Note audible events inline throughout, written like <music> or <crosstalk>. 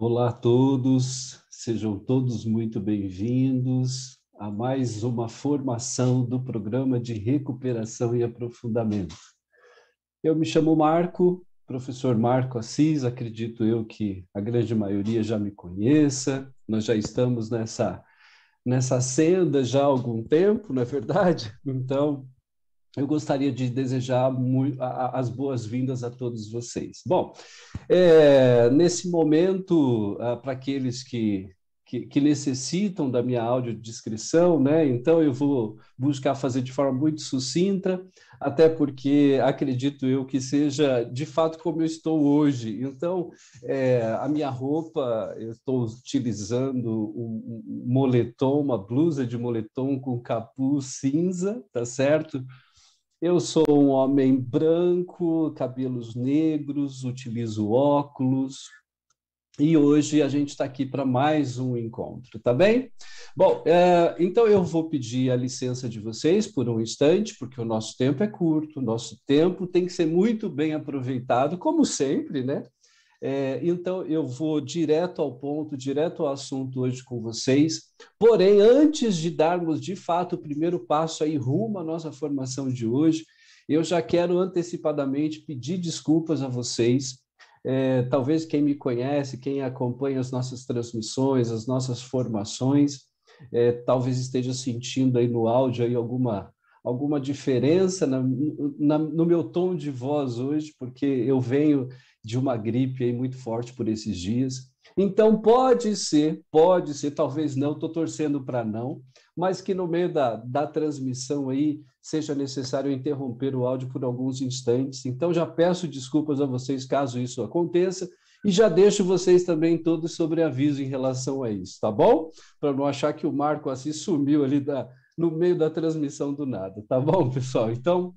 Olá a todos, sejam todos muito bem-vindos a mais uma formação do programa de recuperação e aprofundamento. Eu me chamo Marco, professor Marco Assis, acredito eu que a grande maioria já me conheça, nós já estamos nessa, nessa senda já há algum tempo, não é verdade? Então, eu gostaria de desejar as boas-vindas a todos vocês. Bom, é, nesse momento, ah, para aqueles que, que, que, necessitam da minha audiodescrição, né, então eu vou buscar fazer de forma muito sucinta, até porque acredito eu que seja de fato como eu estou hoje. Então, é, a minha roupa, eu estou utilizando um moletom, uma blusa de moletom com capuz cinza, tá certo? Eu sou um homem branco, cabelos negros, utilizo óculos. E hoje a gente está aqui para mais um encontro, tá bem? Bom, é, então eu vou pedir a licença de vocês por um instante, porque o nosso tempo é curto, o nosso tempo tem que ser muito bem aproveitado, como sempre, né? É, então, eu vou direto ao ponto, direto ao assunto hoje com vocês. Porém, antes de darmos de fato o primeiro passo aí rumo à nossa formação de hoje, eu já quero antecipadamente pedir desculpas a vocês. É, talvez quem me conhece, quem acompanha as nossas transmissões, as nossas formações, é, talvez esteja sentindo aí no áudio aí alguma alguma diferença na, na, no meu tom de voz hoje, porque eu venho de uma gripe aí muito forte por esses dias. Então, pode ser, pode ser, talvez não, estou torcendo para não, mas que no meio da, da transmissão aí seja necessário interromper o áudio por alguns instantes. Então, já peço desculpas a vocês caso isso aconteça. E já deixo vocês também todos sobre aviso em relação a isso, tá bom? Para não achar que o Marco assim sumiu ali da, no meio da transmissão do nada, tá bom, pessoal? Então,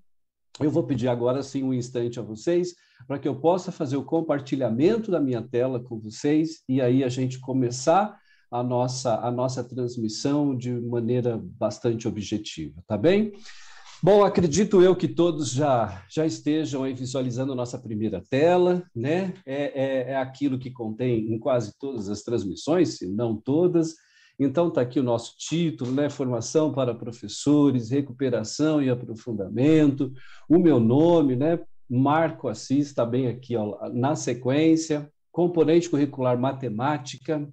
eu vou pedir agora sim um instante a vocês para que eu possa fazer o compartilhamento da minha tela com vocês e aí a gente começar a nossa, a nossa transmissão de maneira bastante objetiva, tá bem? Bom, acredito eu que todos já, já estejam aí visualizando nossa primeira tela, né? É, é, é aquilo que contém em quase todas as transmissões, se não todas. Então, está aqui o nosso título, né? Formação para professores, recuperação e aprofundamento, o meu nome, né? Marco Assis está bem aqui ó, na sequência, componente curricular matemática,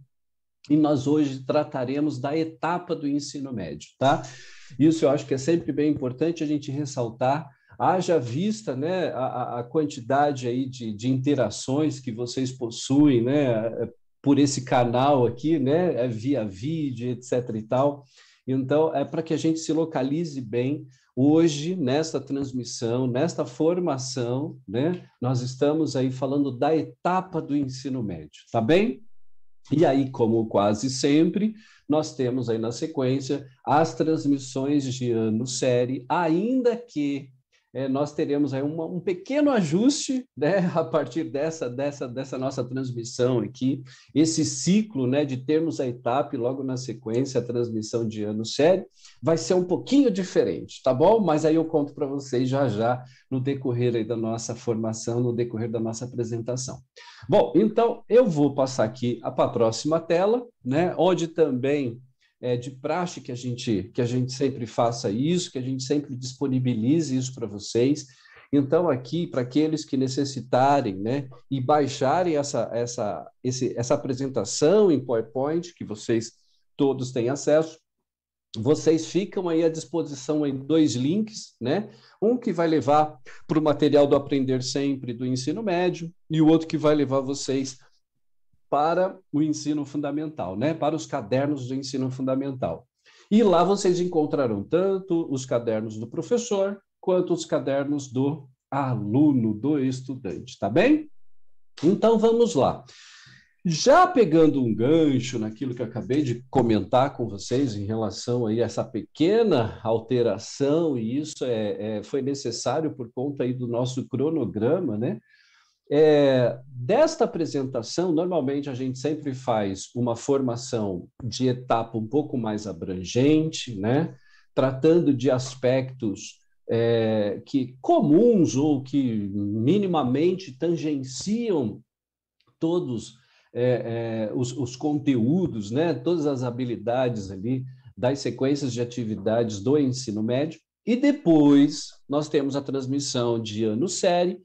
e nós hoje trataremos da etapa do ensino médio, tá? Isso eu acho que é sempre bem importante a gente ressaltar, haja vista né, a, a quantidade aí de, de interações que vocês possuem, né, por esse canal aqui, né, é via vídeo, etc e tal. Então, é para que a gente se localize bem hoje, nesta transmissão, nesta formação, né, nós estamos aí falando da etapa do ensino médio, tá bem? E aí, como quase sempre, nós temos aí na sequência as transmissões de ano série, ainda que é, nós teremos aí uma, um pequeno ajuste né, <laughs> a partir dessa, dessa, dessa nossa transmissão aqui, esse ciclo né, de termos a etapa e logo na sequência a transmissão de ano sério, vai ser um pouquinho diferente, tá bom? Mas aí eu conto para vocês já já no decorrer da nossa formação, no decorrer da nossa apresentação. Bom, então eu vou passar aqui para a próxima tela, né, onde também é de praxe que a gente que a gente sempre faça isso, que a gente sempre disponibilize isso para vocês. Então aqui para aqueles que necessitarem, né, e baixarem essa essa esse, essa apresentação em PowerPoint que vocês todos têm acesso, vocês ficam aí à disposição em dois links, né? Um que vai levar para o material do Aprender Sempre do ensino médio e o outro que vai levar vocês para o ensino fundamental, né? para os cadernos do ensino fundamental. E lá vocês encontrarão tanto os cadernos do professor quanto os cadernos do aluno, do estudante, tá bem? Então vamos lá. Já pegando um gancho naquilo que eu acabei de comentar com vocês em relação aí a essa pequena alteração, e isso é, é foi necessário por conta aí do nosso cronograma, né? É, desta apresentação, normalmente a gente sempre faz uma formação de etapa um pouco mais abrangente, né? tratando de aspectos é, que comuns ou que minimamente tangenciam todos é, é os, os conteúdos, né? todas as habilidades ali das sequências de atividades do ensino médio. E depois nós temos a transmissão de ano série,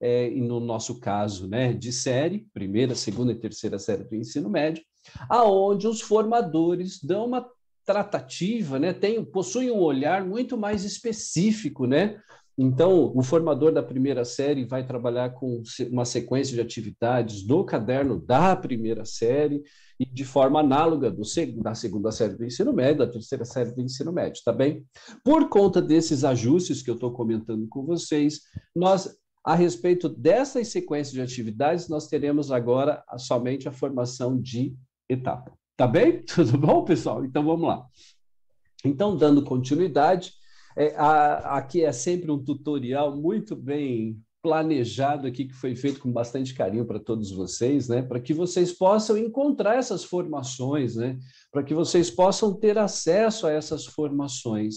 é, e no nosso caso, né, de série, primeira, segunda e terceira série do ensino médio, aonde os formadores dão uma tratativa, né, tem, possuem um olhar muito mais específico, né? Então, o formador da primeira série vai trabalhar com uma sequência de atividades no caderno da primeira série e de forma análoga do, da segunda série do ensino médio, da terceira série do ensino médio, tá bem? Por conta desses ajustes que eu estou comentando com vocês, nós a respeito dessas sequências de atividades, nós teremos agora somente a formação de etapa. Tá bem? <laughs> Tudo bom, pessoal? Então vamos lá. Então, dando continuidade, é, a, aqui é sempre um tutorial muito bem planejado aqui, que foi feito com bastante carinho para todos vocês, né? Para que vocês possam encontrar essas formações, né? Para que vocês possam ter acesso a essas formações.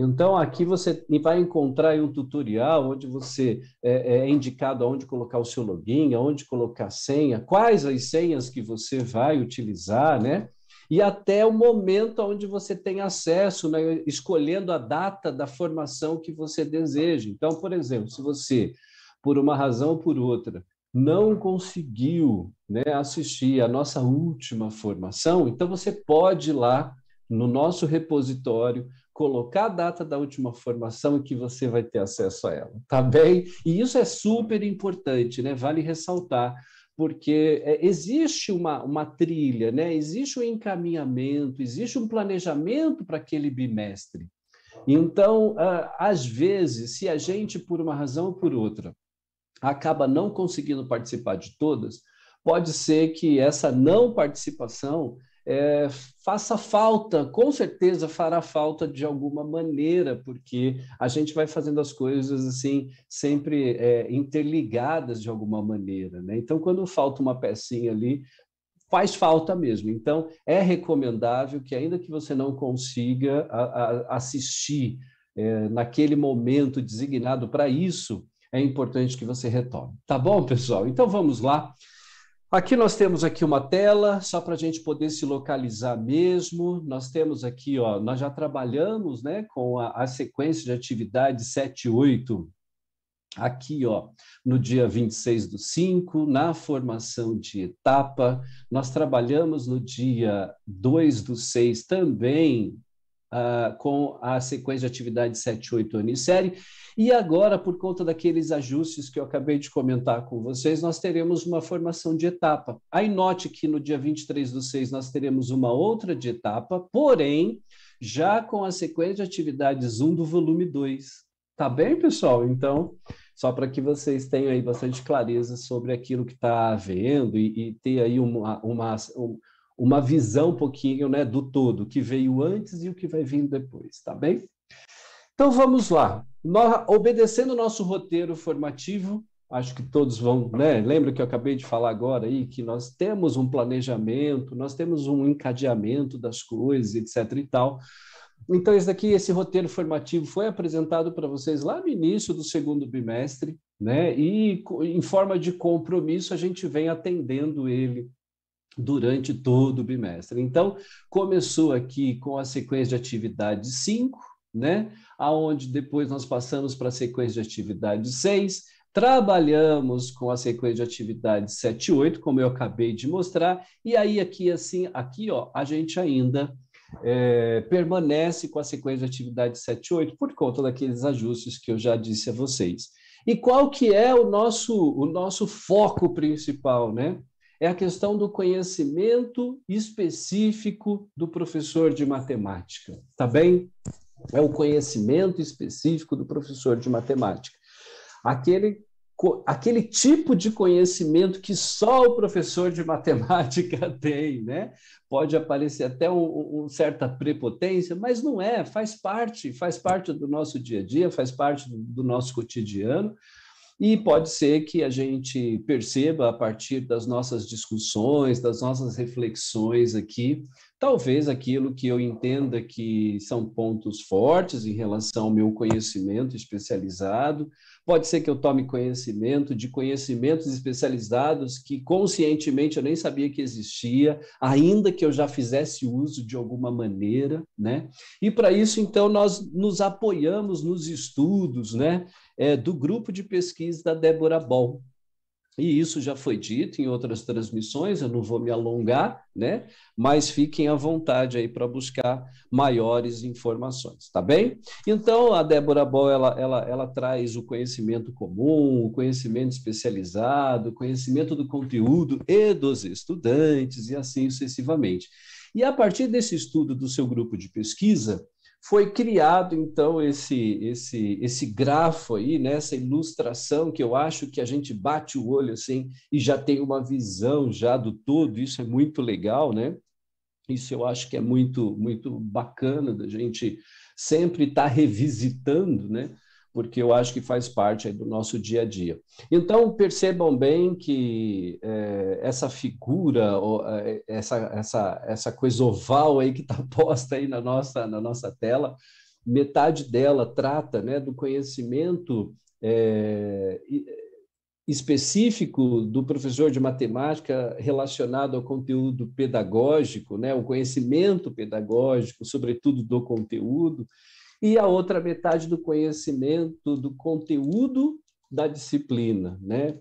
Então, aqui você vai encontrar um tutorial onde você é, é, é indicado aonde colocar o seu login, aonde colocar a senha, quais as senhas que você vai utilizar, né? E até o momento onde você tem acesso, né? escolhendo a data da formação que você deseja. Então, por exemplo, se você, por uma razão ou por outra, não conseguiu né, assistir a nossa última formação, então você pode ir lá no nosso repositório colocar a data da última formação e que você vai ter acesso a ela, tá bem? E isso é super importante, né? Vale ressaltar, porque é, existe uma, uma trilha, né? Existe um encaminhamento, existe um planejamento para aquele bimestre. Então, às vezes, se a gente, por uma razão ou por outra, acaba não conseguindo participar de todas, pode ser que essa não participação é, faça falta, com certeza fará falta de alguma maneira, porque a gente vai fazendo as coisas assim, sempre é, interligadas de alguma maneira. Né? Então, quando falta uma pecinha ali, faz falta mesmo. Então, é recomendável que, ainda que você não consiga a, a assistir é, naquele momento designado para isso, é importante que você retome. Tá bom, pessoal? Então, vamos lá. Aqui nós temos aqui uma tela, só para a gente poder se localizar mesmo. Nós temos aqui, ó, nós já trabalhamos né, com a, a sequência de atividade 7 e 8 aqui, ó, no dia 26 do 5, na formação de etapa. Nós trabalhamos no dia 2 do 6 também ah, com a sequência de atividade 7, 8 anos em série. E agora, por conta daqueles ajustes que eu acabei de comentar com vocês, nós teremos uma formação de etapa. Aí note que no dia 23 do 6 nós teremos uma outra de etapa, porém, já com a sequência de atividades 1 do volume 2. Tá bem, pessoal? Então, só para que vocês tenham aí bastante clareza sobre aquilo que está havendo e, e ter aí uma, uma, uma visão um pouquinho né, do todo, o que veio antes e o que vai vindo depois, tá bem? Então vamos lá. Nós, obedecendo o nosso roteiro formativo, acho que todos vão, né? Lembra que eu acabei de falar agora aí que nós temos um planejamento, nós temos um encadeamento das coisas, etc e tal. Então esse daqui, esse roteiro formativo foi apresentado para vocês lá no início do segundo bimestre, né? E em forma de compromisso a gente vem atendendo ele durante todo o bimestre. Então, começou aqui com a sequência de atividade 5, né? Aonde depois nós passamos para a sequência de atividade 6, trabalhamos com a sequência de atividade 7 e 8, como eu acabei de mostrar, e aí aqui assim, aqui ó, a gente ainda é, permanece com a sequência de atividade 7 e 8 por conta daqueles ajustes que eu já disse a vocês. E qual que é o nosso, o nosso foco principal, né? é a questão do conhecimento específico do professor de matemática, tá bem? É o conhecimento específico do professor de matemática. Aquele, aquele tipo de conhecimento que só o professor de <laughs> matemática tem, né? Pode aparecer até uma um certa prepotência, mas não é, faz parte, faz parte do nosso dia a dia, faz parte do, do nosso cotidiano. E pode ser que a gente perceba, a partir das nossas discussões, das nossas reflexões aqui, talvez aquilo que eu entenda que são pontos fortes em relação ao meu conhecimento especializado, Pode ser que eu tome conhecimento de conhecimentos especializados que conscientemente eu nem sabia que existia, ainda que eu já fizesse uso de alguma maneira, né? E para isso, então, nós nos apoiamos nos estudos, né? É, do grupo de pesquisa da Débora Ball, e isso já foi dito em outras transmissões, eu não vou me alongar, né? Mas fiquem à vontade aí para buscar maiores informações, tá bem? Então, a Débora Ball, ela, ela, ela traz o conhecimento comum, o conhecimento especializado, o conhecimento do conteúdo e dos estudantes, e assim sucessivamente. E a partir desse estudo do seu grupo de pesquisa, foi criado então esse esse esse grafo aí, né? essa ilustração que eu acho que a gente bate o olho assim e já tem uma visão já do todo. Isso é muito legal, né? Isso eu acho que é muito muito bacana da gente sempre estar tá revisitando, né? porque eu acho que faz parte do nosso dia a dia. Então, percebam bem que é, essa figura, é, essa, essa, essa coisa oval aí que está <laughs> posta aí na nossa, na nossa tela, metade dela trata né, do conhecimento é, específico do professor de matemática relacionado ao conteúdo pedagógico, né, o conhecimento pedagógico, sobretudo do conteúdo, e a outra metade do conhecimento do conteúdo da disciplina, né?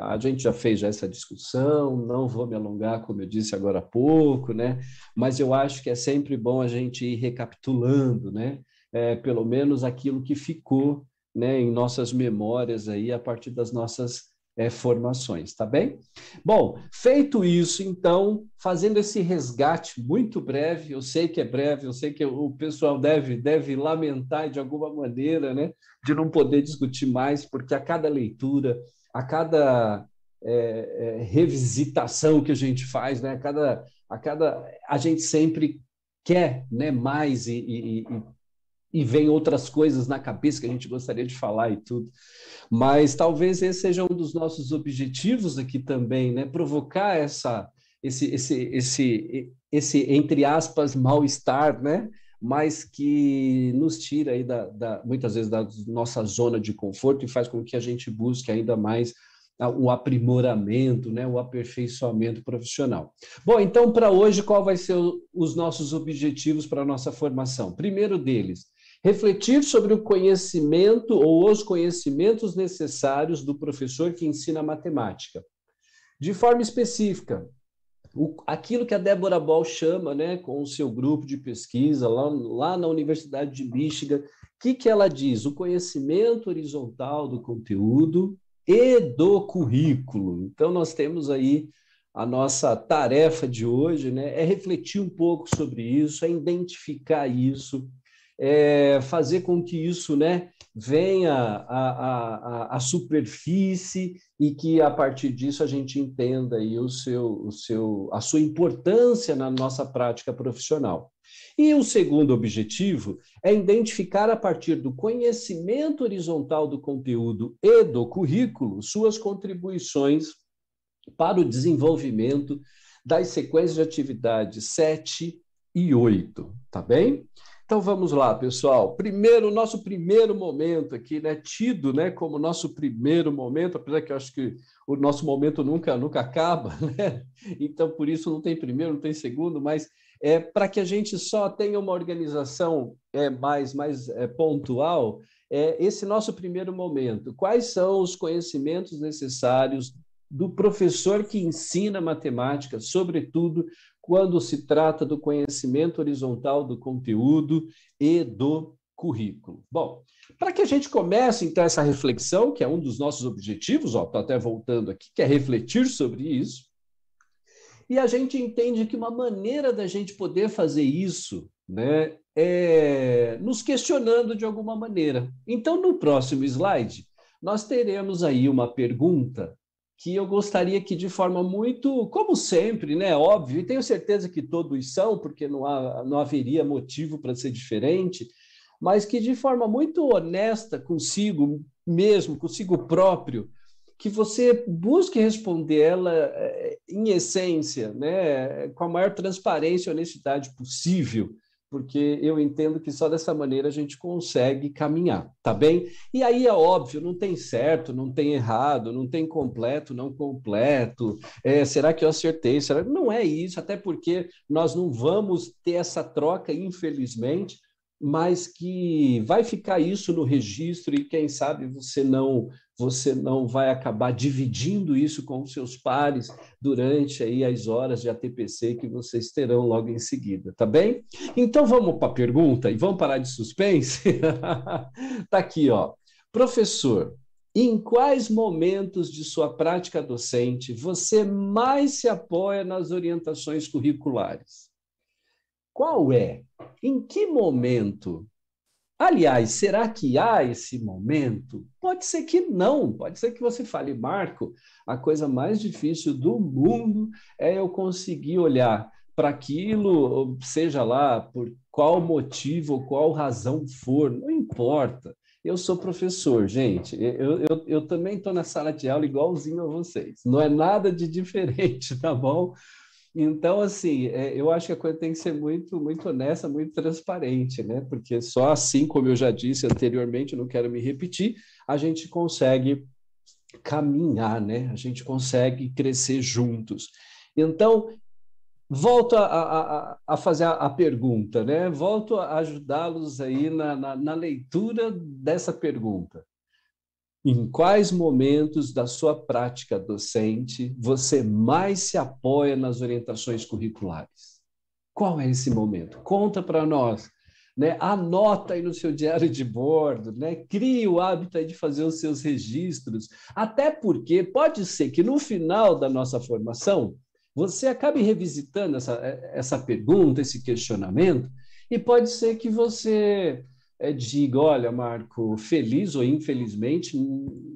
A gente já fez essa discussão, não vou me alongar, como eu disse agora há pouco, né? Mas eu acho que é sempre bom a gente ir recapitulando, né? É, pelo menos aquilo que ficou né, em nossas memórias aí a partir das nossas é, formações, tá bem? Bom, feito isso, então, fazendo esse resgate muito breve, eu sei que é breve, eu sei que o pessoal deve, deve lamentar de alguma maneira, né, de não poder discutir mais, porque a cada leitura, a cada é, é, revisitação que a gente faz, né, a cada, a cada, a gente sempre quer, né, mais e, e, e e vem outras coisas na cabeça que a gente gostaria de falar e tudo. Mas talvez esse seja um dos nossos objetivos aqui também, né? Provocar essa, esse, esse, esse, esse entre aspas, mal-estar, né? Mas que nos tira aí da, da, muitas vezes da nossa zona de conforto e faz com que a gente busque ainda mais o aprimoramento, né, o aperfeiçoamento profissional. Bom, então para hoje qual vai ser o, os nossos objetivos para a nossa formação? Primeiro deles, Refletir sobre o conhecimento ou os conhecimentos necessários do professor que ensina matemática. De forma específica, o, aquilo que a Débora Ball chama, né, com o seu grupo de pesquisa lá, lá na Universidade de Michigan, o que, que ela diz? O conhecimento horizontal do conteúdo e do currículo. Então, nós temos aí a nossa tarefa de hoje, né, é refletir um pouco sobre isso, é identificar isso, é, fazer com que isso né, venha à, superfície e que, a partir disso, a gente entenda aí o seu, o seu, a sua importância na nossa prática profissional. E o segundo objetivo é identificar, a partir do conhecimento horizontal do conteúdo e do currículo, suas contribuições para o desenvolvimento das sequências de atividades 7 e 8, tá bem? Então vamos lá, pessoal. Primeiro, nosso primeiro momento aqui, né? Tido, né? Como nosso primeiro momento, apesar que eu acho que o nosso momento nunca, nunca acaba, <laughs> né? Então por isso não tem primeiro, não tem segundo, mas é para que a gente só tenha uma organização é, mais, mais é, pontual. É, esse nosso primeiro momento. Quais são os conhecimentos necessários do professor que ensina matemática, sobretudo quando se trata do conhecimento horizontal do conteúdo e do currículo. Bom, para que a gente comece então essa reflexão, que é um dos nossos objetivos, ó, tô até voltando aqui, que é refletir sobre isso. E a gente entende que uma maneira da gente poder fazer isso, né, é nos questionando de alguma maneira. Então, no próximo slide, nós teremos aí uma pergunta que eu gostaria que, de forma muito, como sempre, né, óbvio, e tenho certeza que todos são, porque não, há, não haveria motivo para ser diferente, mas que de forma muito honesta consigo mesmo, consigo próprio, que você busque responder ela eh, em essência, né, com a maior transparência e honestidade possível, porque eu entendo que só dessa maneira a gente consegue caminhar, tá bem? E aí é óbvio, não tem certo, não tem errado, não tem completo, não completo. É, será que eu acertei? Será? Não é isso, até porque nós não vamos ter essa troca, infelizmente, mas que vai ficar isso no registro e quem sabe você não você não vai acabar dividindo isso com os seus pares durante aí as horas de ATPC que vocês terão logo em seguida, tá bem? Então vamos para a pergunta e vamos parar de suspense? <laughs> tá aqui, ó. Professor, em quais momentos de sua prática docente você mais se apoia nas orientações curriculares? Qual é? Em que momento Aliás, será que há esse momento? Pode ser que não, pode ser que você fale, Marco, a coisa mais difícil do mundo é eu conseguir olhar para aquilo, seja lá por qual motivo, qual razão for, não importa. Eu sou professor, gente. Eu, eu, eu também estou na sala de aula igualzinho a vocês. Não é nada de diferente, <laughs> tá bom? Então, assim, é, eu acho que a coisa tem que ser muito, muito honesta, muito transparente, né? Porque só assim, como eu já disse anteriormente, não quero me repetir, a gente consegue caminhar, né? A gente consegue crescer juntos. Então, volto a, a, a fazer a, a, pergunta, né? Volto a ajudá-los aí na, na, na leitura dessa pergunta. Em quais momentos da sua prática docente você mais se apoia nas orientações curriculares? Qual é esse momento? Conta para nós. Né? Anota aí no seu diário de bordo, né? Crie o hábito de fazer os seus registros, até porque pode ser que no final da nossa formação você acabe revisitando essa, essa pergunta, esse questionamento, e pode ser que você é, diga: olha, Marco, feliz ou infelizmente,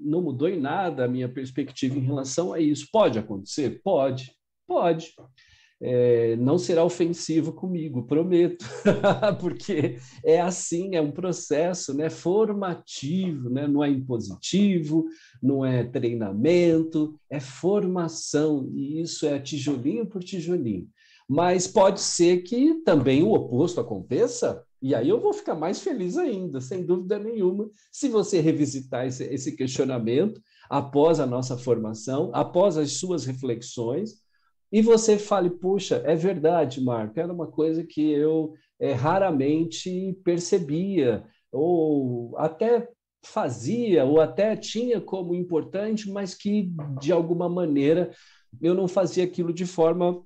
não mudou em nada a minha perspectiva em relação a isso. Pode acontecer? Pode, pode. É, não será ofensivo comigo, prometo, <laughs> porque é assim, é um processo né, formativo, né, não é impositivo, não é treinamento, é formação, e isso é tijolinho por tijolinho. Mas pode ser que também o oposto aconteça, e aí eu vou ficar mais feliz ainda, sem dúvida nenhuma, se você revisitar esse, esse questionamento após a nossa formação, após as suas reflexões, e você fale, puxa, é verdade, Marco, era uma coisa que eu é, raramente percebia, ou até fazia, ou até tinha como importante, mas que de alguma maneira eu não fazia aquilo de forma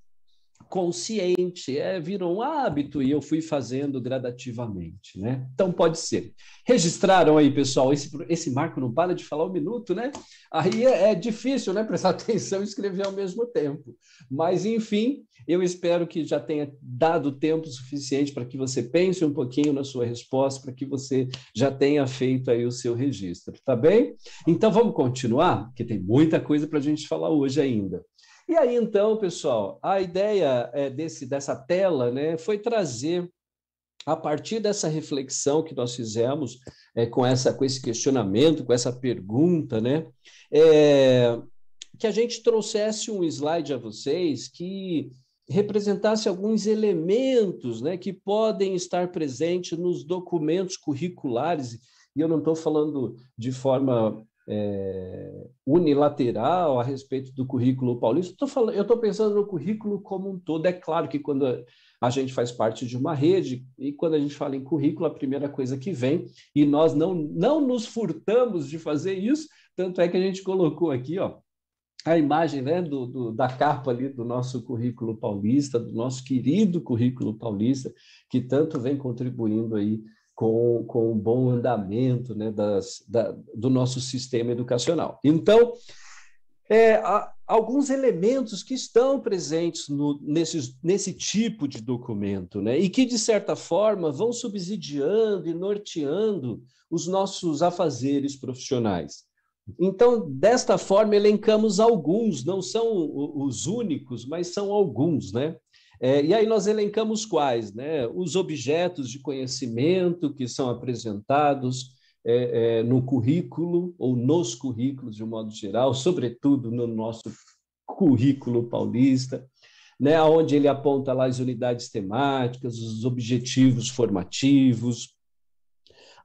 consciente, é, virou um hábito e eu fui fazendo gradativamente, né? Então pode ser. Registraram aí, pessoal, esse, esse Marco não para de falar um minuto, né? Aí é, é difícil, né? <laughs> Prestar atenção e escrever ao mesmo tempo. Mas, enfim, eu espero que já tenha dado tempo suficiente para que você pense um pouquinho na sua resposta, para que você já tenha feito aí o seu registro, tá bem? Então vamos continuar, porque tem muita coisa para a gente falar hoje ainda. E aí, então, pessoal, a ideia é, desse, dessa tela né, foi trazer, a partir dessa reflexão que nós fizemos, é, com, essa, com esse questionamento, com essa pergunta, né, é, que a gente trouxesse um slide a vocês que representasse alguns elementos né, que podem estar presentes nos documentos curriculares e eu não estou falando de forma é, unilateral a respeito do currículo paulista. Tô falando, eu estou pensando no currículo como um todo. É claro que quando a, gente faz parte de uma rede, e quando a gente fala em currículo, a primeira coisa que vem, e nós não, não nos furtamos de fazer isso, tanto é que a gente colocou aqui ó, a imagem né, do, do da capa ali do nosso currículo paulista, do nosso querido currículo paulista, que tanto vem contribuindo aí com, com o bom andamento né, das, da, do nosso sistema educacional. Então, é, alguns elementos que estão presentes no, nesses, nesse tipo de documento, né? e que, de certa forma, vão subsidiando e norteando os nossos afazeres profissionais. Então, desta forma, elencamos alguns, não são os únicos, mas são alguns, né? É, e aí nós elencamos quais, né? Os objetos de conhecimento que são apresentados é, é, no currículo ou nos currículos de um modo geral, sobretudo no nosso currículo paulista, né? Onde ele aponta lá as unidades temáticas, os objetivos formativos,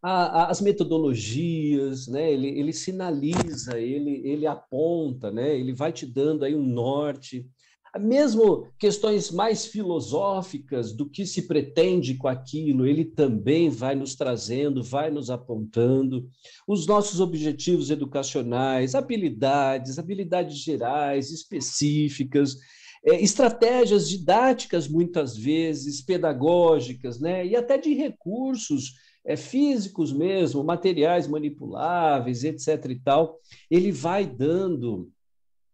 as metodologias, né? Ele, ele sinaliza, ele, ele aponta, né? Ele vai te dando aí um norte mesmo questões mais filosóficas do que se pretende com aquilo, ele também vai nos trazendo, vai nos apontando os nossos objetivos educacionais, habilidades, habilidades gerais, específicas, é, estratégias didáticas, muitas vezes, pedagógicas, né? e até de recursos é, físicos mesmo, materiais manipuláveis, etc. e tal, ele vai dando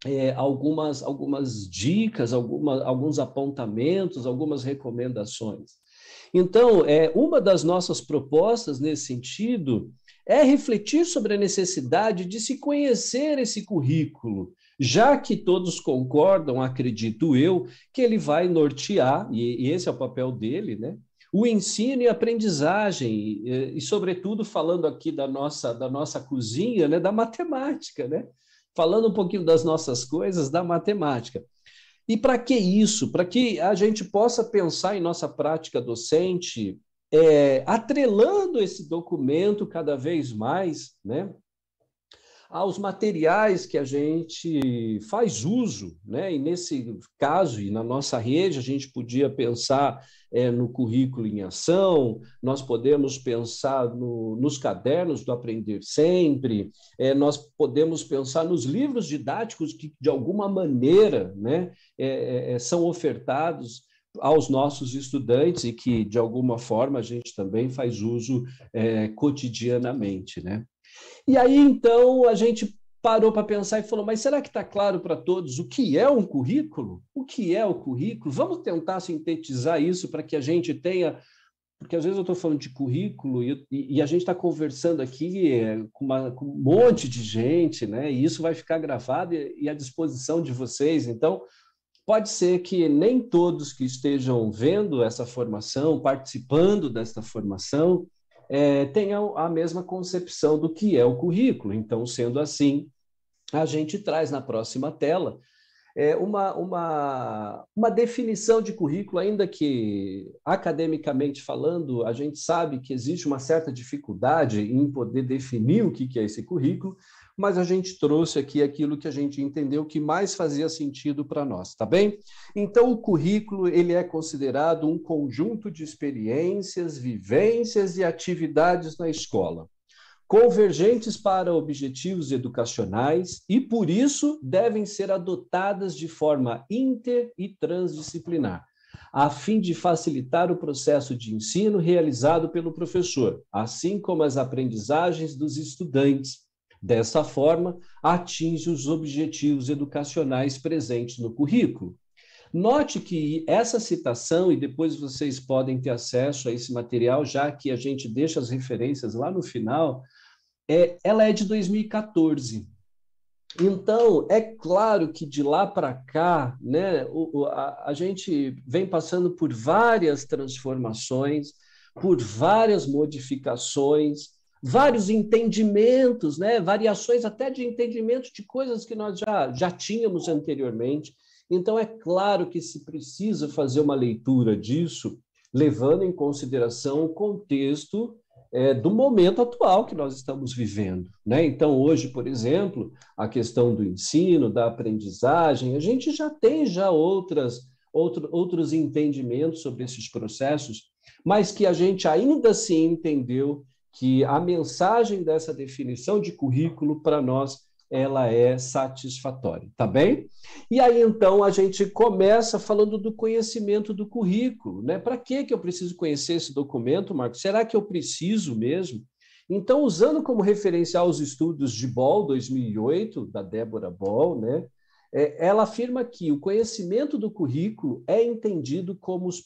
é, algumas, algumas dicas, alguma, alguns apontamentos, algumas recomendações. Então, é, uma das nossas propostas nesse sentido é refletir sobre a necessidade de se conhecer esse currículo, já que todos concordam, acredito eu, que ele vai nortear, e, e esse é o papel dele, né? o ensino e aprendizagem, e, e, sobretudo falando aqui da nossa, da nossa cozinha, né? da matemática, né? falando um pouquinho das nossas coisas, da matemática. E para que isso? Para que a gente possa pensar em nossa prática docente, é, atrelando esse documento cada vez mais, né? aos materiais que a gente faz uso, né? E nesse caso, e na nossa rede, a gente podia pensar é, no currículo em ação, nós podemos pensar no, nos cadernos do Aprender Sempre, é, nós podemos pensar nos livros didáticos que, de alguma maneira, né, é, é são ofertados aos nossos estudantes e que, de alguma forma, a gente também faz uso é, cotidianamente, né? E aí então a gente parou para pensar e falou: mas será que está claro para todos o que é um currículo? O que é o currículo? Vamos tentar sintetizar isso para que a gente tenha. Porque às vezes eu estou falando de currículo e, e a gente está conversando aqui é, com, uma, com, um monte de gente, né? E isso vai ficar gravado e, e à disposição de vocês. Então, pode ser que nem todos que estejam vendo essa formação, participando desta formação, é, tenham a mesma concepção do que é o currículo. Então, sendo assim, a gente traz na próxima tela é, uma, uma, uma definição de currículo, ainda que academicamente falando, a gente sabe que existe uma certa dificuldade em poder definir o que é esse currículo, mas a gente trouxe aqui aquilo que a gente entendeu que mais fazia sentido para nós, tá bem? Então, o currículo ele é considerado um conjunto de experiências, vivências e atividades na escola, convergentes para objetivos educacionais e, por isso, devem ser adotadas de forma inter e transdisciplinar a fim de facilitar o processo de ensino realizado pelo professor, assim como as aprendizagens dos estudantes, Dessa forma, atinge os objetivos educacionais presentes no currículo. Note que essa citação, e depois vocês podem ter acesso a esse material, já que a gente deixa as referências lá no final, é, ela é de 2014. Então, é claro que de lá para cá, né, o, a, a gente vem passando por várias transformações, por várias modificações, vários entendimentos, né? variações até de entendimento de coisas que nós já, já tínhamos anteriormente. Então, é claro que se precisa fazer uma leitura disso, levando em consideração o contexto é, do momento atual que nós estamos vivendo. Né? Então, hoje, por exemplo, a questão do ensino, da aprendizagem, a gente já tem já outras, outro, outros entendimentos sobre esses processos, mas que a gente ainda se assim entendeu que a mensagem dessa definição de currículo para nós ela é satisfatória, tá bem? E aí então a gente começa falando do conhecimento do currículo, né? Para que que eu preciso conhecer esse documento, Marcos? Será que eu preciso mesmo? Então, usando como referência os estudos de Ball 2008 da Débora Ball, né? É, ela afirma que o conhecimento do currículo é entendido como os,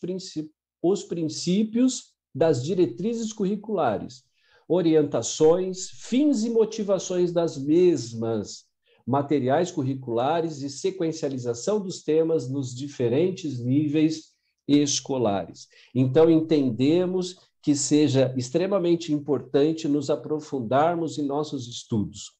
os princípios das diretrizes curriculares orientações, fins e motivações das mesmas, materiais curriculares e sequencialização dos temas nos diferentes níveis escolares. Então, entendemos que seja extremamente importante nos aprofundarmos em nossos estudos,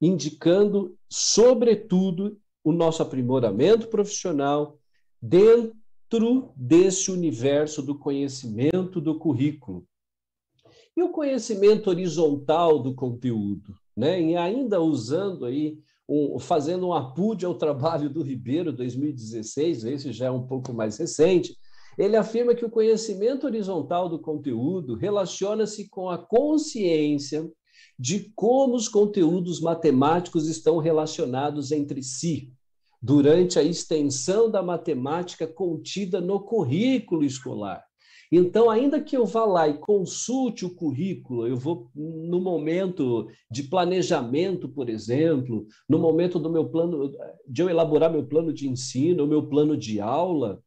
indicando, sobretudo, o nosso aprimoramento profissional dentro desse universo do conhecimento do currículo, e o conhecimento horizontal do conteúdo, né? E ainda usando aí, um, fazendo um apude ao trabalho do Ribeiro, 2016, esse já é um pouco mais recente, ele afirma que o conhecimento horizontal do conteúdo relaciona-se com a consciência de como os conteúdos matemáticos estão relacionados entre si durante a extensão da matemática contida no currículo escolar. Então, ainda que eu vá lá e consulte o currículo, eu vou no momento de planejamento, por exemplo, no momento do meu plano de eu elaborar meu plano de ensino, meu plano de aula,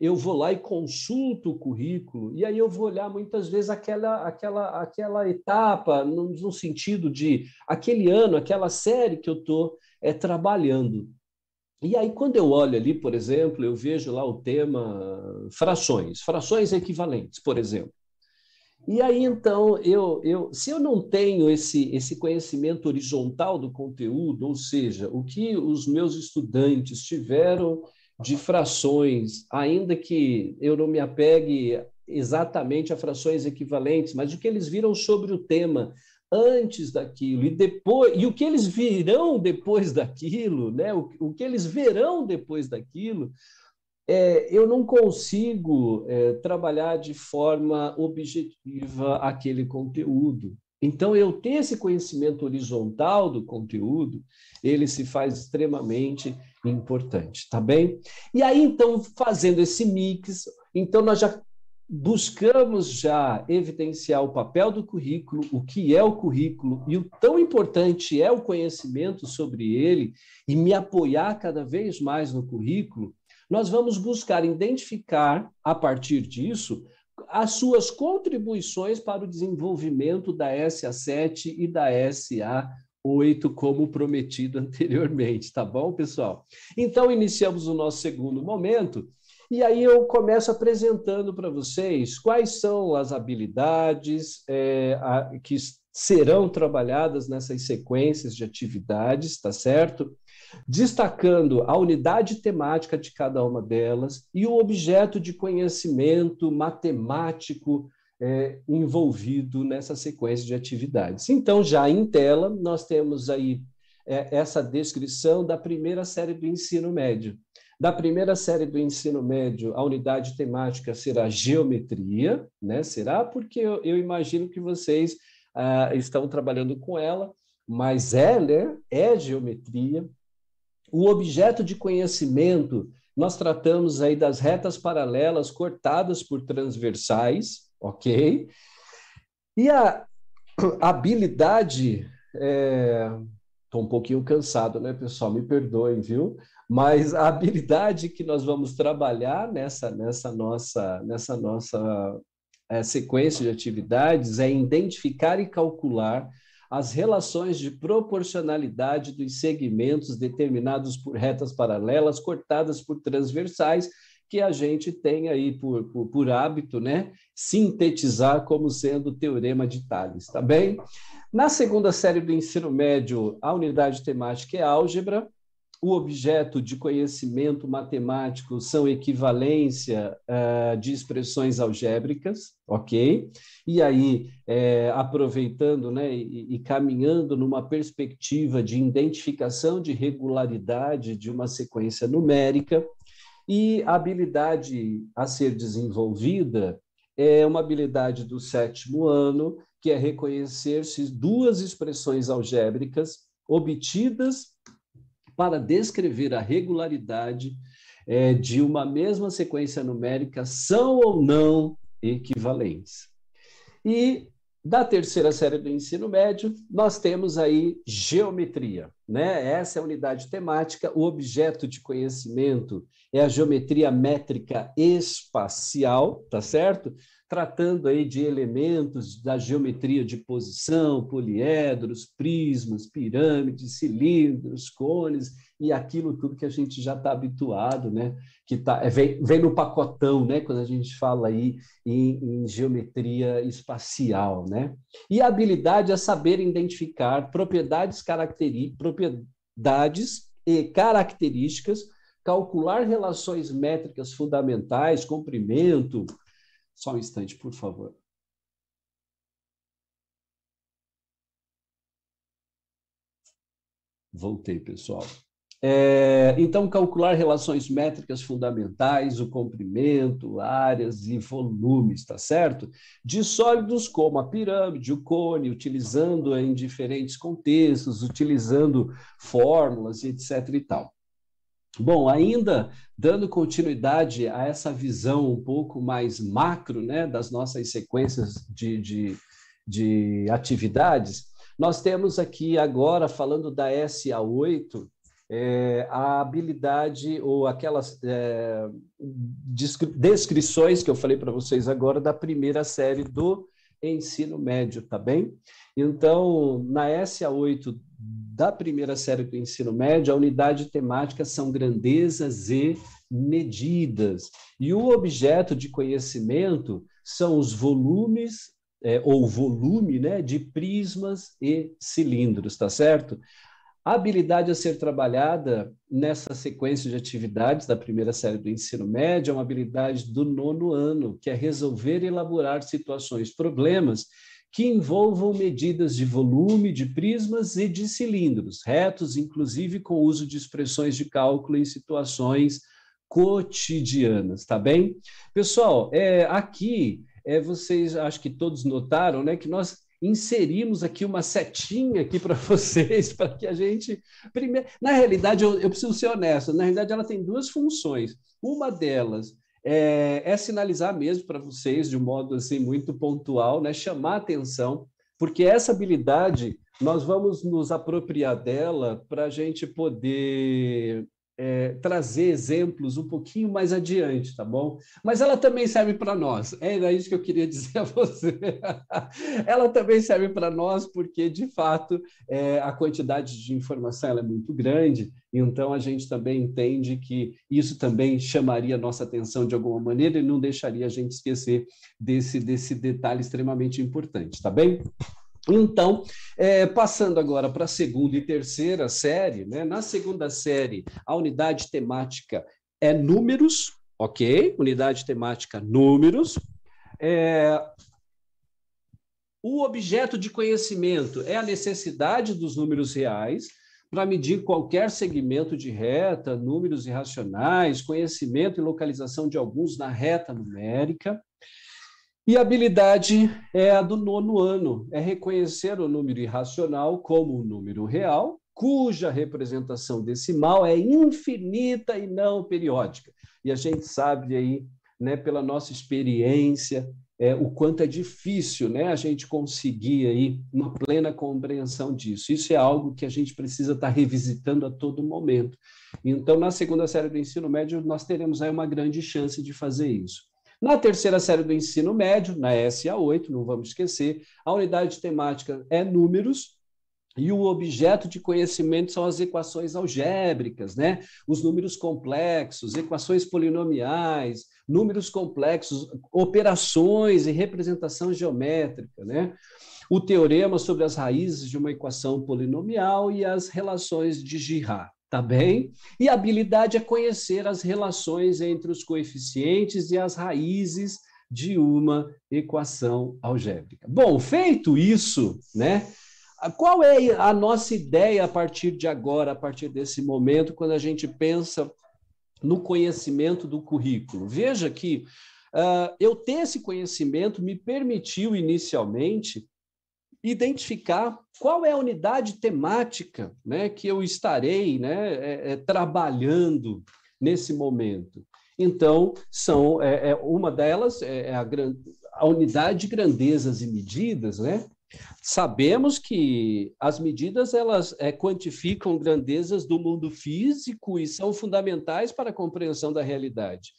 eu vou lá e consulto o currículo e aí eu vou olhar muitas vezes aquela aquela aquela etapa no, no sentido de aquele ano, aquela série que eu estou eh, é, trabalhando. E aí, quando eu olho ali, por exemplo, eu vejo lá o tema frações, frações equivalentes, por exemplo. E aí, então, eu, eu, se eu não tenho esse, esse conhecimento horizontal do conteúdo, ou seja, o que os meus estudantes tiveram de frações, ainda que eu não me apegue exatamente a frações equivalentes, mas o que eles viram sobre o tema, antes daquilo e depois e o que eles virão depois daquilo, né? O, o que eles verão depois daquilo, é, eu não consigo é, trabalhar de forma objetiva aquele conteúdo. Então, eu ter esse conhecimento horizontal do conteúdo, ele se faz extremamente importante, tá bem? E aí, então, fazendo esse mix, então nós já buscamos já evidenciar o papel do currículo, o que é o currículo e o tão importante é o conhecimento sobre ele e me apoiar cada vez mais no currículo, nós vamos buscar identificar, a partir disso, as suas contribuições para o desenvolvimento da SA7 e da SA8, como prometido <laughs> anteriormente, tá bom, pessoal? Então, iniciamos o nosso segundo momento e aí eu começo apresentando para vocês quais são as habilidades é, a, que serão trabalhadas nessas sequências de atividades, tá certo? Destacando a unidade temática de cada uma delas e o objeto de conhecimento matemático é, envolvido nessa sequência de atividades. Então, já em tela, nós temos aí é, essa descrição da primeira série do ensino médio. Da primeira série do ensino médio, a unidade temática será geometria, né? Será porque eu, eu imagino que vocês ah, estão trabalhando com ela, mas ela é, né? é geometria. O objeto de conhecimento, nós tratamos aí das retas paralelas cortadas por transversais, ok? E a habilidade é, Estou um pouquinho cansado, né, pessoal? Me perdoem, viu? Mas a habilidade que nós vamos trabalhar nessa, nessa nossa, nessa nossa é, sequência de atividades é identificar e calcular as relações de proporcionalidade dos segmentos determinados por retas paralelas, cortadas por transversais, que a gente tem aí por, por, por hábito, né? Sintetizar como sendo o teorema de Thales, tá bem? Na segunda série do ensino médio, a unidade temática é álgebra. O objeto de conhecimento matemático são equivalência uh, de expressões algébricas, ok? E aí, é, aproveitando né, e, e caminhando numa perspectiva de identificação de regularidade de uma sequência numérica, e a habilidade a ser desenvolvida é uma habilidade do sétimo ano, que é reconhecer-se duas expressões algébricas obtidas para descrever a regularidade é, de uma mesma sequência numérica são ou não equivalentes. E da terceira série do ensino médio, nós temos aí geometria, né? Essa é a unidade temática, o objeto de conhecimento é a geometria métrica espacial, tá certo? tratando aí de elementos da geometria de posição, poliedros, prismas, pirâmides, cilindros, cones e aquilo tudo que a gente já está habituado, né? Que tá, é, vem, vem no pacotão, né? Quando a gente fala aí em, em geometria espacial, né? E a habilidade é saber identificar propriedades, caracteri propriedades e características calcular relações métricas fundamentais, comprimento, só um instante, por favor. Voltei, pessoal. É, então, calcular relações métricas fundamentais, o comprimento, áreas e volumes, tá certo? De sólidos como a pirâmide, o cone, utilizando em diferentes contextos, utilizando fórmulas, etc. e tal. Bom, ainda dando continuidade a essa visão um pouco mais macro né, das nossas sequências de, de, de atividades, nós temos aqui agora, falando da SA8, é, a habilidade ou aquelas é, descrições que eu falei para vocês agora da primeira série do ensino médio, tá bem? Então, na SA8 da primeira série do ensino médio, a unidade temática são grandezas e medidas. E o objeto de conhecimento são os volumes, é, ou volume, né, de prismas e cilindros, tá certo? A habilidade a ser trabalhada nessa sequência de atividades da primeira série do ensino médio é uma habilidade do nono ano, que é resolver e elaborar situações, problemas que envolvam medidas de volume de prismas e de cilindros, retos, inclusive com uso de expressões de cálculo em situações cotidianas, tá bem? Pessoal, é, aqui é, vocês acho que todos notaram né, que nós inserimos aqui uma setinha aqui para <laughs> vocês, para que a gente. Primeiro, na realidade, eu, eu preciso ser honesto, na realidade, ela tem duas funções. Uma delas é, é sinalizar mesmo para vocês, de um modo assim muito pontual, né? chamar atenção, porque essa habilidade nós vamos nos apropriar dela para a gente poder é, trazer exemplos um pouquinho mais adiante, tá bom? Mas ela também serve para nós. É, era isso que eu queria <laughs> dizer a você. ela também serve para nós porque, de fato, é, a quantidade de informação é muito grande. Então a gente também entende que isso também chamaria nossa atenção de alguma maneira e não deixaria a gente esquecer desse desse detalhe extremamente importante, tá bem? Então, é, passando agora para a segunda e terceira série, né? na segunda série, a unidade temática é números, ok? Unidade temática números. É, o objeto de conhecimento é a necessidade dos números reais para medir qualquer segmento de reta, números irracionais, conhecimento e localização de alguns na reta numérica. E habilidade é a do nono ano, é reconhecer o número irracional como um número real, cuja representação decimal é infinita e não periódica. E a gente sabe aí, né, pela nossa experiência, é, o quanto é difícil né, a gente conseguir aí uma plena compreensão disso. Isso é algo que a gente precisa estar revisitando a todo momento. Então, na segunda série do ensino médio, nós teremos aí uma grande chance de fazer isso. Na terceira série do ensino médio, na SA8, não vamos esquecer, a unidade temática é números, e o objeto de conhecimento são as equações algébricas, né? Os números complexos, equações polinomiais, números complexos, operações e representação geométrica, né? O teorema sobre as raízes de uma equação polinomial e as relações de Girard. Tá bem? E habilidade é conhecer as relações entre os coeficientes e as raízes de uma equação algébrica. Bom, feito isso, né? Qual é a nossa ideia a partir de agora, a partir desse momento, quando a gente pensa no conhecimento do currículo? Veja que uh, eu ter esse conhecimento me permitiu inicialmente identificar qual é a unidade temática né, que eu estarei né, é, é, trabalhando nesse momento. Então, são é, é uma delas é, é a, a unidade de grandezas e medidas, né? Sabemos que as medidas elas é, quantificam grandezas do mundo físico e são fundamentais para a compreensão da realidade.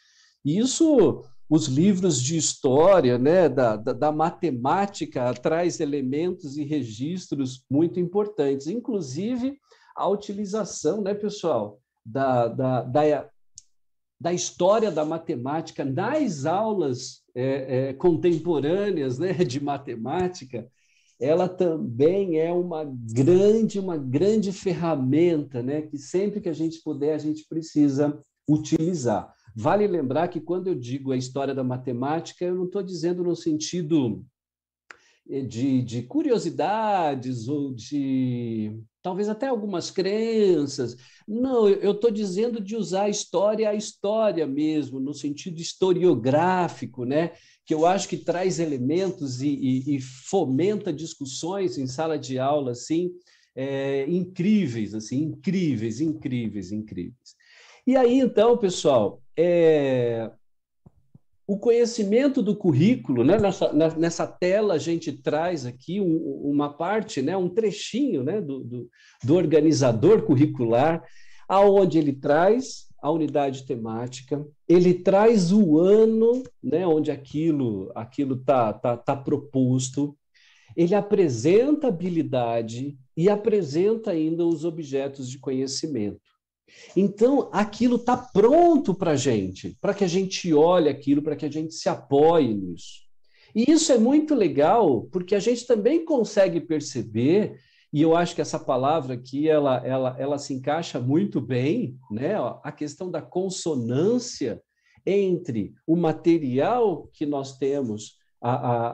Isso os livros de história, né, da, da, da, matemática, traz elementos e registros muito importantes, inclusive a utilização, né, pessoal, da, da, da, da história da matemática nas aulas é, é, contemporâneas né, de matemática, ela também é uma grande, uma grande ferramenta, né, que sempre que a gente puder, a gente precisa utilizar. Vale lembrar que quando eu digo a história da matemática, eu não estou dizendo no sentido eh, de, de, curiosidades ou de talvez até algumas crenças. Não, eu estou dizendo de usar a história a história mesmo, no sentido historiográfico, né? que eu acho que traz elementos e, e, e fomenta discussões em sala de aula assim, é, incríveis, assim, incríveis, incríveis, incríveis. E aí, então, pessoal, é... o conhecimento do currículo, né? nessa, nessa tela a gente traz aqui uma parte, né? um trechinho né? do, do, do organizador curricular, aonde ele traz a unidade temática, ele traz o ano né? onde aquilo aquilo está tá, tá proposto, ele apresenta habilidade e apresenta ainda os objetos de conhecimento. Então, aquilo está pronto para a gente, para que a gente olhe aquilo, para que a gente se apoie nisso. E isso é muito legal, porque a gente também consegue perceber, e eu acho que essa palavra aqui, ela, ela, ela se encaixa muito bem, né? a questão da consonância entre o material que nós temos a, a,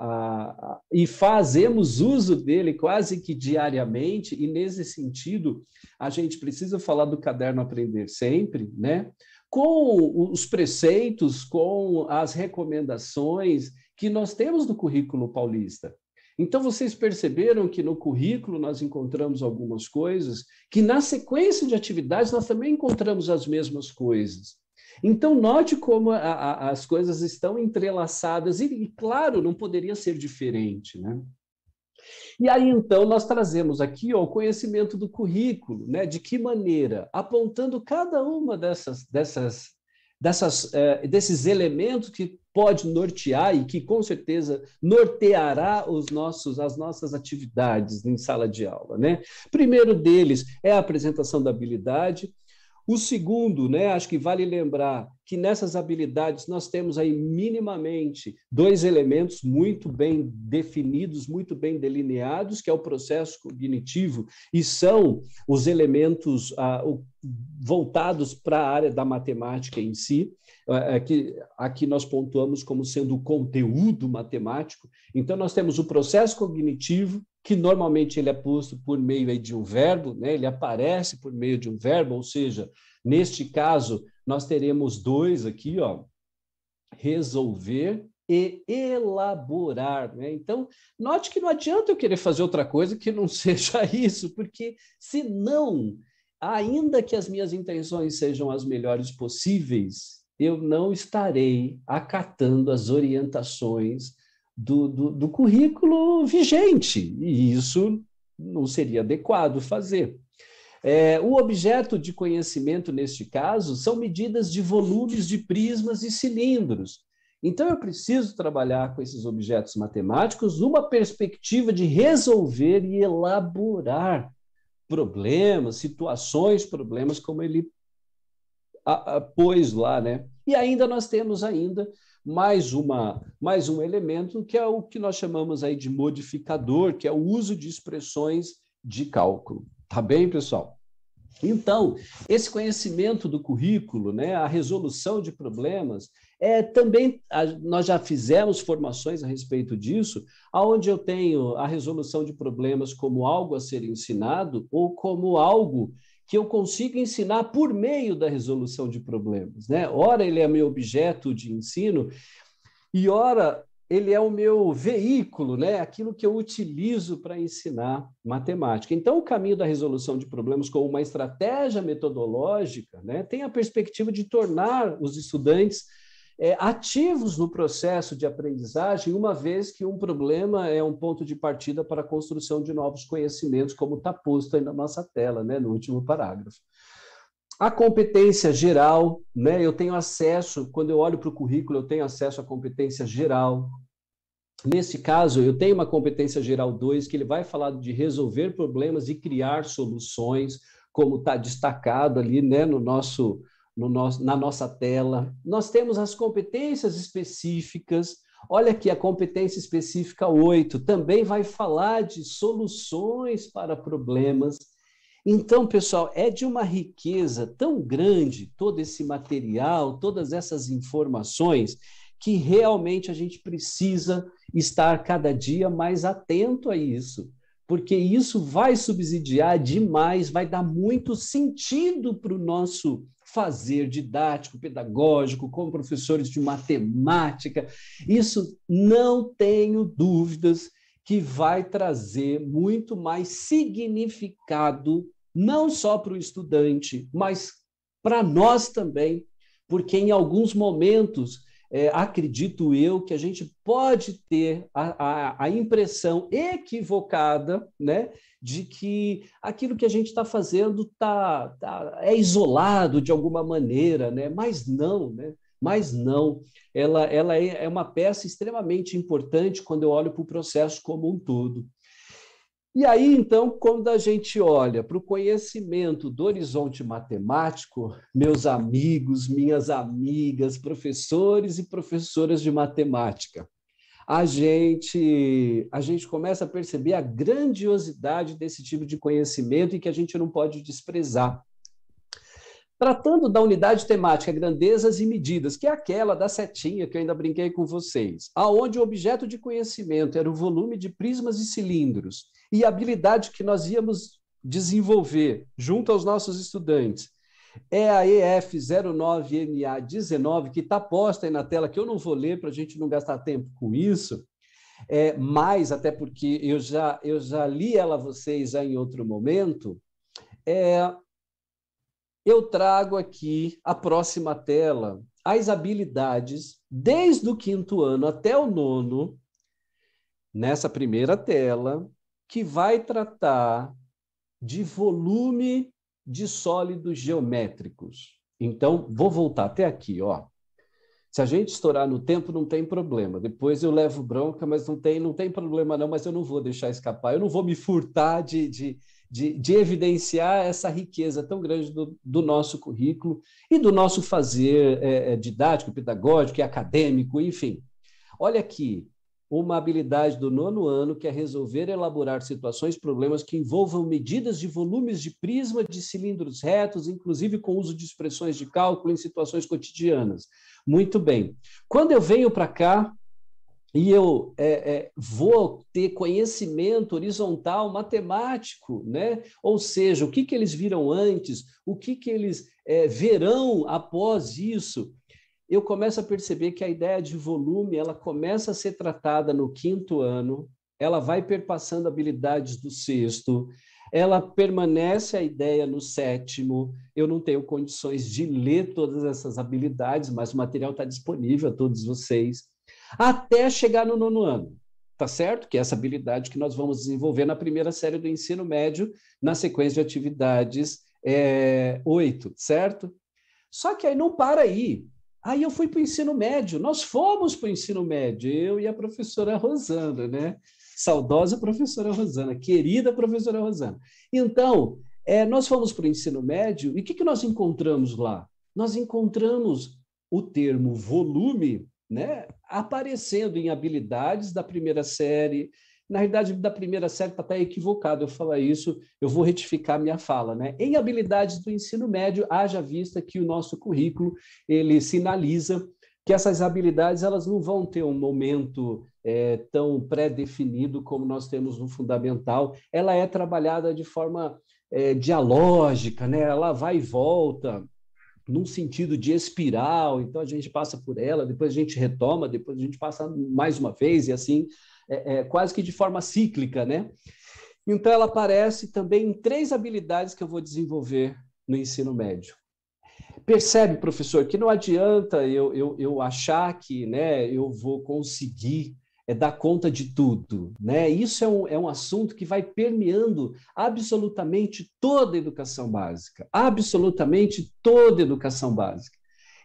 a, e fazemos uso dele quase que diariamente, e nesse sentido, a gente precisa falar do caderno Aprender Sempre, né? com os preceitos, com as recomendações que nós temos do currículo paulista. Então, vocês perceberam que no currículo nós encontramos algumas coisas, que na sequência de atividades nós também encontramos as mesmas coisas. Então, note como a, a, as coisas estão entrelaçadas, e, e, claro, não poderia ser diferente, né? E aí, então, nós trazemos aqui ó, o conhecimento do currículo, né? De que maneira? Apontando cada uma dessas, dessas, dessas, eh, desses elementos que pode nortear e que com certeza norteará os nossos, as nossas atividades em sala de aula. Né? Primeiro deles é a apresentação da habilidade, o segundo, né, acho que vale lembrar que nessas habilidades nós temos aí minimamente dois elementos muito bem definidos, muito bem delineados, que é o processo cognitivo, e são os elementos ah, voltados para a área da matemática em si, ah, que aqui nós pontuamos como sendo o conteúdo matemático. Então, nós temos o processo cognitivo, que normalmente ele é posto por meio de um verbo, né? ele aparece por meio de um verbo, ou seja, neste caso, nós teremos dois aqui, ó, resolver e elaborar. Né? Então, note que não adianta eu querer fazer outra coisa que não <laughs> seja isso, porque senão, ainda que as minhas intenções sejam as melhores possíveis, eu não estarei acatando as orientações do, do, do currículo vigente, e isso não seria adequado fazer. É, o objeto de conhecimento, neste caso, são medidas de volumes de prismas e cilindros. Então, eu preciso trabalhar com esses objetos matemáticos numa perspectiva de resolver e elaborar problemas, situações, problemas, como ele a, a, pôs lá, né? E ainda nós temos ainda mais, uma, mais um elemento, que é o que nós chamamos aí de modificador, que é o uso de expressões de cálculo. Tá bem, pessoal? Então, esse conhecimento do currículo, né, a resolução de problemas, é também a, nós já fizemos formações a respeito disso, aonde eu tenho a resolução de problemas como algo a ser ensinado ou como algo que eu consigo ensinar por meio da resolução de problemas. Né? Ora, ele é meu objeto de ensino, e ora, ele é o meu veículo, né? aquilo que eu utilizo para ensinar matemática. Então, o caminho da resolução de problemas como uma estratégia metodológica né? tem a perspectiva de tornar os estudantes é, ativos no processo de aprendizagem, uma vez que um problema é um ponto de partida para a construção de novos conhecimentos, como está posto aí na nossa tela, né, no último parágrafo. A competência geral, né, eu tenho acesso, quando eu olho para o currículo, eu tenho acesso à competência geral, Nesse caso, eu tenho uma competência geral 2, que ele vai falar de resolver problemas e criar soluções, como está destacado ali né, no nosso no nosso, na nossa tela. Nós temos as competências específicas. Olha aqui, a competência específica 8 também vai falar de soluções para problemas. Então, pessoal, é de uma riqueza tão grande todo esse material, todas essas informações, que realmente a gente precisa estar cada dia mais atento a isso, porque isso vai subsidiar demais, vai dar muito sentido para o nosso fazer didático, pedagógico, com professores de matemática. Isso não tenho dúvidas que vai trazer muito mais significado, não só para o estudante, mas para nós também, porque em alguns momentos é, acredito eu que a gente pode ter a, a, a, impressão equivocada né, de que aquilo que a gente está fazendo tá, tá, é isolado de alguma maneira, né? mas não, né? mas não. Ela, ela é, é uma peça extremamente importante quando eu olho para o processo como um todo. E aí, então, quando a gente olha para o conhecimento do horizonte matemático, meus amigos, minhas amigas, professores e professoras de matemática, a gente, a gente começa a perceber a grandiosidade desse tipo de conhecimento e que a gente não pode desprezar. Tratando da unidade temática Grandezas e Medidas, que é aquela da setinha que eu ainda brinquei com vocês, aonde o objeto de conhecimento era o volume de prismas e cilindros e a habilidade que nós íamos desenvolver junto aos nossos estudantes é a EF09MA19, que está posta aí na tela, que eu não vou ler para a gente não gastar tempo com isso, é, mais até porque eu já, eu já li ela a vocês já em outro momento, é, eu trago aqui a próxima tela as habilidades desde o quinto ano até o nono, nessa primeira tela, que vai tratar de volume de sólidos geométricos. Então, vou voltar até aqui, ó. Se a gente estourar no tempo, não tem problema. Depois eu levo bronca, mas não tem, não tem problema não, mas eu não vou deixar escapar. Eu não vou me furtar de, de, de, de evidenciar essa riqueza tão grande do, do, nosso currículo e do nosso fazer é, é, didático, pedagógico e acadêmico, enfim. Olha aqui, uma habilidade do nono ano que é resolver elaborar situações, problemas que envolvam medidas de volumes de prisma de cilindros retos, inclusive com uso de expressões de cálculo em situações cotidianas. Muito bem. Quando eu venho para cá, e eu é, é, vou ter conhecimento horizontal matemático, né? ou seja, o que, que eles viram antes, o que, que eles é, verão após isso, eu começo a perceber que a ideia de volume ela começa a ser tratada no quinto ano, ela vai perpassando habilidades do sexto, ela permanece a ideia no sétimo. Eu não tenho condições de ler todas essas habilidades, mas o material está disponível a todos vocês, até chegar no nono ano, tá certo? Que é essa habilidade que nós vamos desenvolver na primeira série do ensino médio, na sequência de atividades é, 8, certo? Só que aí não para aí. Aí eu fui para o ensino médio, nós fomos para o ensino médio, eu e a professora Rosana, né? saudosa professora Rosana, querida professora Rosana. Então, é, nós fomos para o ensino médio e o que, que nós encontramos lá? Nós encontramos o termo volume né, aparecendo em habilidades da primeira série. Na realidade, da primeira série está até equivocado eu falar isso, eu vou retificar minha fala. Né? Em habilidades do ensino médio, haja vista que o nosso currículo ele sinaliza que essas habilidades elas não vão ter um momento é, tão pré-definido como nós temos no fundamental. Ela é trabalhada de forma é, dialógica, né? ela vai e volta num sentido de espiral, então a gente passa por ela, depois a gente retoma, depois a gente passa mais uma vez, e assim, é, é, quase que de forma cíclica, né? Então ela aparece também em três habilidades que eu vou desenvolver no ensino médio. Percebe, professor, que não adianta eu, eu, eu achar que né, eu vou conseguir é, dar conta de tudo. Né? Isso é um, é um assunto que vai permeando absolutamente toda a educação básica. Absolutamente toda a educação básica.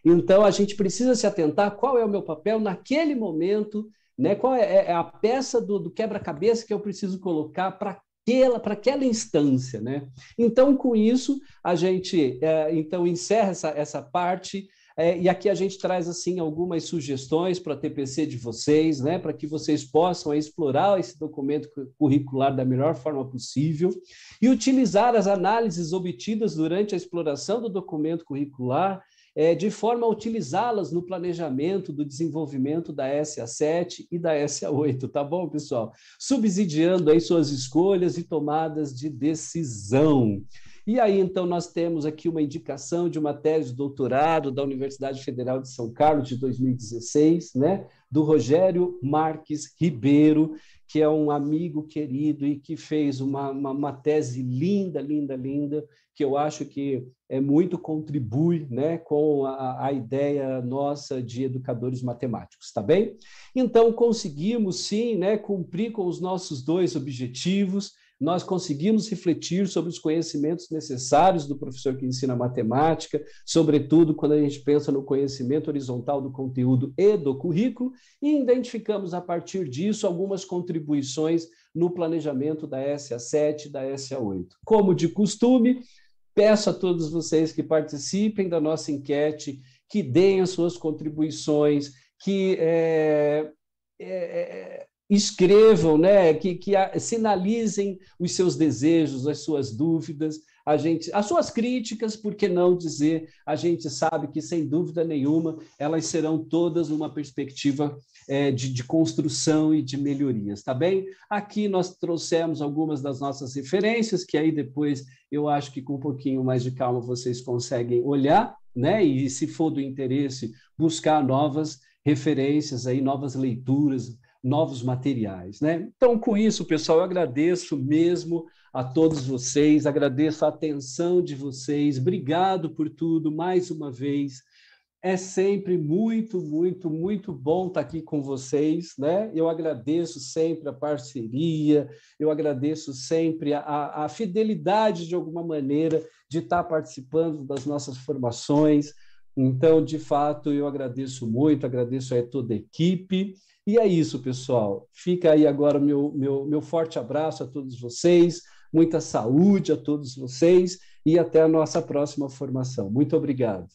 Então, a gente precisa se atentar qual é o meu papel naquele momento, né? qual é, é a peça do, do quebra-cabeça que eu preciso colocar para aquela, para aquela instância, né? Então, com isso, a gente é, então encerra essa, essa parte. É, e aqui a gente traz assim algumas sugestões para a TPC de vocês, né, para que vocês possam explorar esse documento curricular da melhor forma possível e utilizar as análises obtidas durante a exploração do documento curricular é, de forma a utilizá-las no planejamento do desenvolvimento da SA7 e da SA8, tá bom, pessoal? Subsidiando aí suas escolhas e tomadas de decisão. E aí, então, nós temos aqui uma indicação de uma tese de doutorado da Universidade Federal de São Carlos, de 2016, né? do Rogério Marques Ribeiro, que é um amigo querido e que fez uma, uma, uma, tese linda, linda, linda, que eu acho que é muito contribui né, com a, a ideia nossa de educadores matemáticos, tá bem? Então, conseguimos sim né, cumprir com os nossos dois objetivos, nós conseguimos refletir sobre os conhecimentos necessários do professor que ensina matemática, sobretudo quando a gente pensa no conhecimento horizontal do conteúdo e do currículo, e identificamos a partir disso algumas contribuições no planejamento da SA7 e da SA8. Como de costume, peço a todos vocês que participem da nossa enquete, que deem as suas contribuições, que é, é, escrevam, né, que, que a, sinalizem os seus desejos, as suas dúvidas, a gente, as suas críticas, por que não dizer? A gente sabe que sem dúvida nenhuma elas serão todas uma perspectiva é, de, de construção e de melhorias, tá bem? Aqui nós trouxemos algumas das nossas referências que aí depois eu acho que com um pouquinho mais de calma vocês conseguem olhar, né? E se for do interesse buscar novas referências aí, novas leituras novos materiais. Né? Então, com isso, pessoal, eu agradeço mesmo a todos vocês, agradeço a atenção de vocês, obrigado por tudo mais uma vez. É sempre muito, muito, muito bom estar aqui com vocês, né? Eu agradeço sempre a parceria, eu agradeço sempre a, a, a fidelidade, de alguma maneira, de estar participando das nossas formações. Então, de fato, eu agradeço muito, agradeço a toda a equipe e é isso, pessoal. Fica aí agora meu, meu, meu forte abraço a todos vocês, muita saúde a todos vocês e até a nossa próxima formação. Muito obrigado.